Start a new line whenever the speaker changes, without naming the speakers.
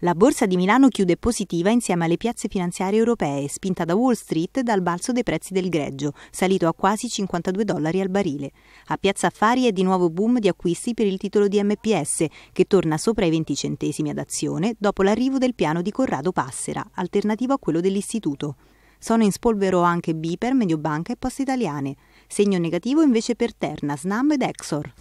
La borsa di Milano chiude positiva insieme alle piazze finanziarie europee, spinta da Wall Street dal balzo dei prezzi del greggio, salito a quasi 52 dollari al barile. A Piazza Affari è di nuovo boom di acquisti per il titolo di MPS, che torna sopra i 20 centesimi ad azione dopo l'arrivo del piano di Corrado Passera, alternativo a quello dell'istituto. Sono in spolvero anche Biper, Mediobanca e Poste Italiane. Segno negativo invece per Terna, Snam ed Exor.